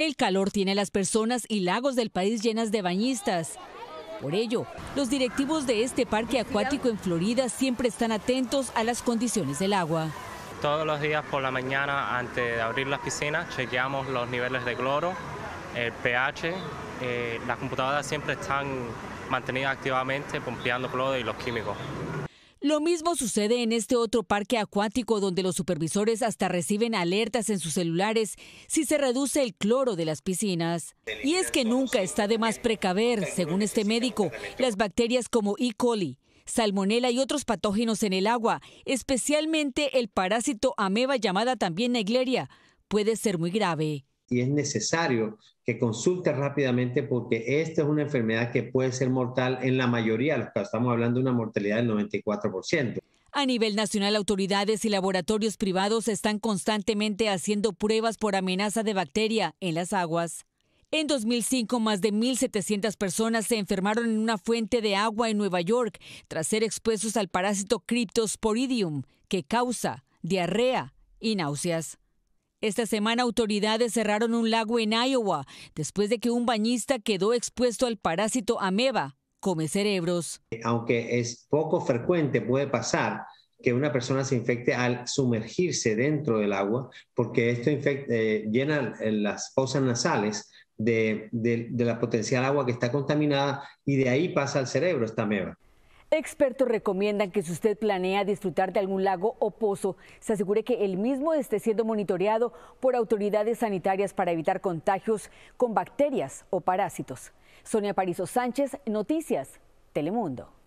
El calor tiene las personas y lagos del país llenas de bañistas. Por ello, los directivos de este parque acuático en Florida siempre están atentos a las condiciones del agua. Todos los días por la mañana, antes de abrir las piscinas, chequeamos los niveles de cloro, el pH. Eh, las computadoras siempre están mantenidas activamente, pompeando cloro y los químicos. Lo mismo sucede en este otro parque acuático donde los supervisores hasta reciben alertas en sus celulares si se reduce el cloro de las piscinas. Y es que nunca está de más precaver, según este médico, las bacterias como E. coli salmonela y otros patógenos en el agua, especialmente el parásito ameba llamada también negleria, puede ser muy grave y es necesario que consulte rápidamente porque esta es una enfermedad que puede ser mortal en la mayoría Estamos hablando de una mortalidad del 94%. A nivel nacional, autoridades y laboratorios privados están constantemente haciendo pruebas por amenaza de bacteria en las aguas. En 2005, más de 1.700 personas se enfermaron en una fuente de agua en Nueva York tras ser expuestos al parásito Cryptosporidium, que causa diarrea y náuseas. Esta semana autoridades cerraron un lago en Iowa después de que un bañista quedó expuesto al parásito ameba, come cerebros. Aunque es poco frecuente, puede pasar que una persona se infecte al sumergirse dentro del agua, porque esto eh, llena eh, las fosas nasales de la potencial agua que está contaminada y de ahí pasa al cerebro esta ameba. Expertos recomiendan que si usted planea disfrutar de algún lago o pozo, se asegure que el mismo esté siendo monitoreado por autoridades sanitarias para evitar contagios con bacterias o parásitos. Sonia Parizo Sánchez, Noticias, Telemundo.